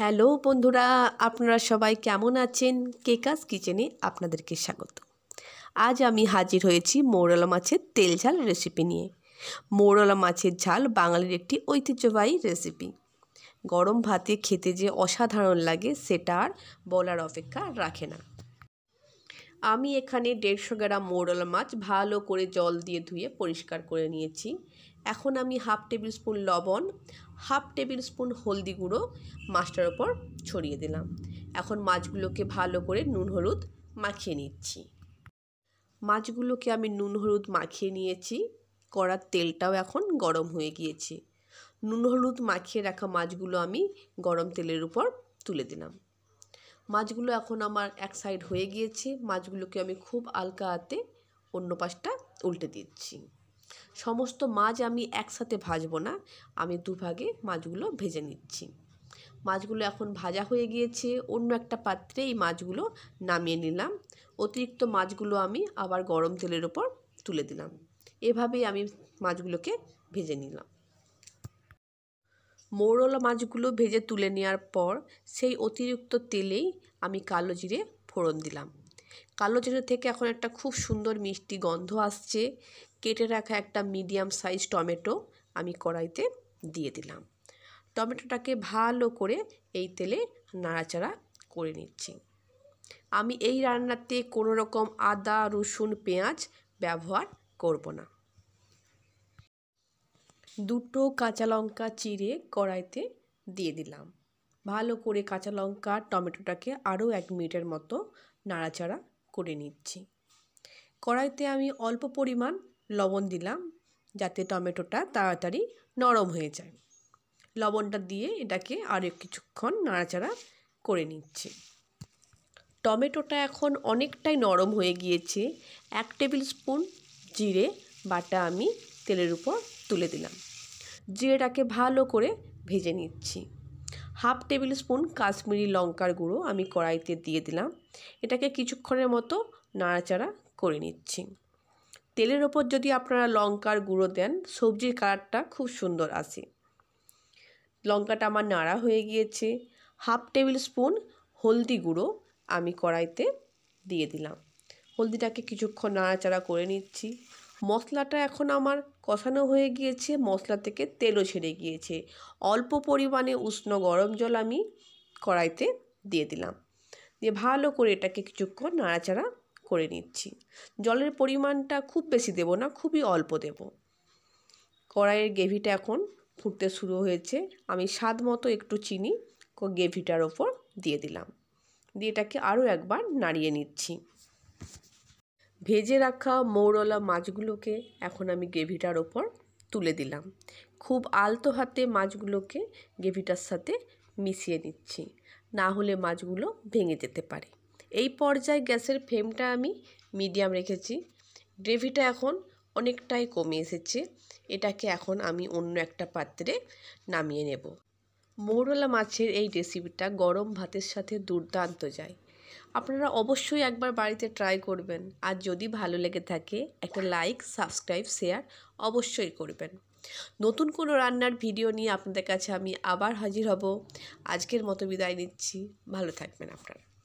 hello বন্ধুরা আপনারা সবাই কেমন আছেন কেকাস কিচেনে আপনাদেরকে স্বাগত আজ আমি হাজির হয়েছি মৌরলা মাছের তেল ঝাল রেসিপি নিয়ে মৌরলা মাছের ঝাল বাঙালির একটি ঐতিহ্যবাহী রেসিপি গরম ভাতে খেতে যে অসাধারণ লাগে সেটা আর বলার অপেক্ষা রাখে না আমি এখানে দেড়শো গ্রাম মৌরলা মাছ ভালো করে জল দিয়ে ধুয়ে পরিষ্কার করে নিয়েছি এখন আমি হাফ টেবিল স্পুন লবণ হাফ টেবিল স্পুন হলদি গুঁড়ো মাছটার ওপর ছড়িয়ে দিলাম এখন মাছগুলোকে ভালো করে নুন হলুদ মাখিয়ে নিচ্ছি মাছগুলোকে আমি নুন হলুদ মাখিয়ে নিয়েছি কড়ার তেলটাও এখন গরম হয়ে গিয়েছে নুন হলুদ মাখিয়ে রাখা মাছগুলো আমি গরম তেলের উপর তুলে দিলাম মাছগুলো এখন আমার এক সাইড হয়ে গিয়েছে মাছগুলোকে আমি খুব আলকা হাতে অন্য পাশটা উল্টে দিচ্ছি সমস্ত মাছ আমি একসাথে ভাজবো না আমি দুভাগে মাছগুলো ভেজে নিচ্ছি মাছগুলো এখন ভাজা হয়ে গিয়েছে অন্য একটা পাত্রে এই মাছগুলো নামিয়ে নিলাম অতিরিক্ত মাছগুলো আমি আবার গরম তেলের ওপর তুলে দিলাম এভাবেই আমি মাছগুলোকে ভেজে নিলাম মৌরলা মাছগুলো ভেজে তুলে নেওয়ার পর সেই অতিরিক্ত তেলেই আমি কালো জিরে ফোড়ন দিলাম কালো জিরে থেকে এখন একটা খুব সুন্দর মিষ্টি গন্ধ আসছে কেটে রাখা একটা মিডিয়াম সাইজ টমেটো আমি কড়াইতে দিয়ে দিলাম টমেটোটাকে ভালো করে এই তেলে নাড়াচাড়া করে নিচ্ছি আমি এই রান্নাতে কোনো রকম আদা রসুন পেঁয়াজ ব্যবহার করব না দুটো কাঁচা লঙ্কা চিড়ে কড়াইতে দিয়ে দিলাম ভালো করে কাঁচা লঙ্কা টমেটোটাকে আরও এক মিনিটের মতো নাড়াচাড়া করে নিচ্ছি কড়াইতে আমি অল্প পরিমাণ লবণ দিলাম যাতে টমেটোটা তাড়াতাড়ি নরম হয়ে যায় লবণটা দিয়ে এটাকে আরও কিছুক্ষণ নাড়াচাড়া করে নিচ্ছি টমেটোটা এখন অনেকটাই নরম হয়ে গিয়েছে এক টেবিল স্পুন জিরে বাটা আমি তেলের উপর তুলে দিলাম জিরেটাকে ভালো করে ভেজে নিচ্ছি হাফ টেবিল স্পুন কাশ্মীরি লঙ্কার গুঁড়ো আমি কড়াইতে দিয়ে দিলাম এটাকে কিছুক্ষণের মতো নাড়াচাড়া করে নিচ্ছি তেলের ওপর যদি আপনারা লঙ্কার গুঁড়ো দেন সবজির কালারটা খুব সুন্দর আসে লঙ্কাটা আমার নাড়া হয়ে গিয়েছে হাফ টেবিল স্পুন হলদি গুঁড়ো আমি কড়াইতে দিয়ে দিলাম হলদিটাকে কিছুক্ষণ নাড়াচাড়া করে নিচ্ছি মশলাটা এখন আমার কষানো হয়ে গিয়েছে মশলা থেকে তেলও ছেড়ে গিয়েছে অল্প পরিমাণে উষ্ণ গরম জল আমি কড়াইতে দিয়ে দিলাম দিয়ে ভালো করে এটাকে কিছুক্ষণ নাড়াচাড়া করে নিচ্ছি জলের পরিমাণটা খুব বেশি দেব না খুবই অল্প দেব কড়াইয়ের গ্রেভিটা এখন ফুটতে শুরু হয়েছে আমি স্বাদ মতো একটু চিনি গ্রেভিটার ওপর দিয়ে দিলাম দিয়ে এটাকে আরও একবার নাড়িয়ে নিচ্ছি ভেজে রাখা মৌরলা মাছগুলোকে এখন আমি গ্রেভিটার ওপর তুলে দিলাম খুব আলতো হাতে মাছগুলোকে গ্রেভিটার সাথে মিশিয়ে নিচ্ছি না হলে মাছগুলো ভেঙে যেতে পারে এই পর্যায়ে গ্যাসের ফ্লেমটা আমি মিডিয়াম রেখেছি গ্রেভিটা এখন অনেকটাই কমে এসেছে এটাকে এখন আমি অন্য একটা পাত্রে নামিয়ে নেব মৌরলা মাছের এই রেসিপিটা গরম ভাতের সাথে দুর্দান্ত যায় আপনারা অবশ্যই একবার বাড়িতে ট্রাই করবেন আর যদি ভালো লেগে থাকে একটা লাইক সাবস্ক্রাইব শেয়ার অবশ্যই করবেন নতুন কোনো রান্নার ভিডিও নিয়ে আপনাদের কাছে আমি আবার হাজির হব আজকের মতো বিদায় নিচ্ছি ভালো থাকবেন আপনারা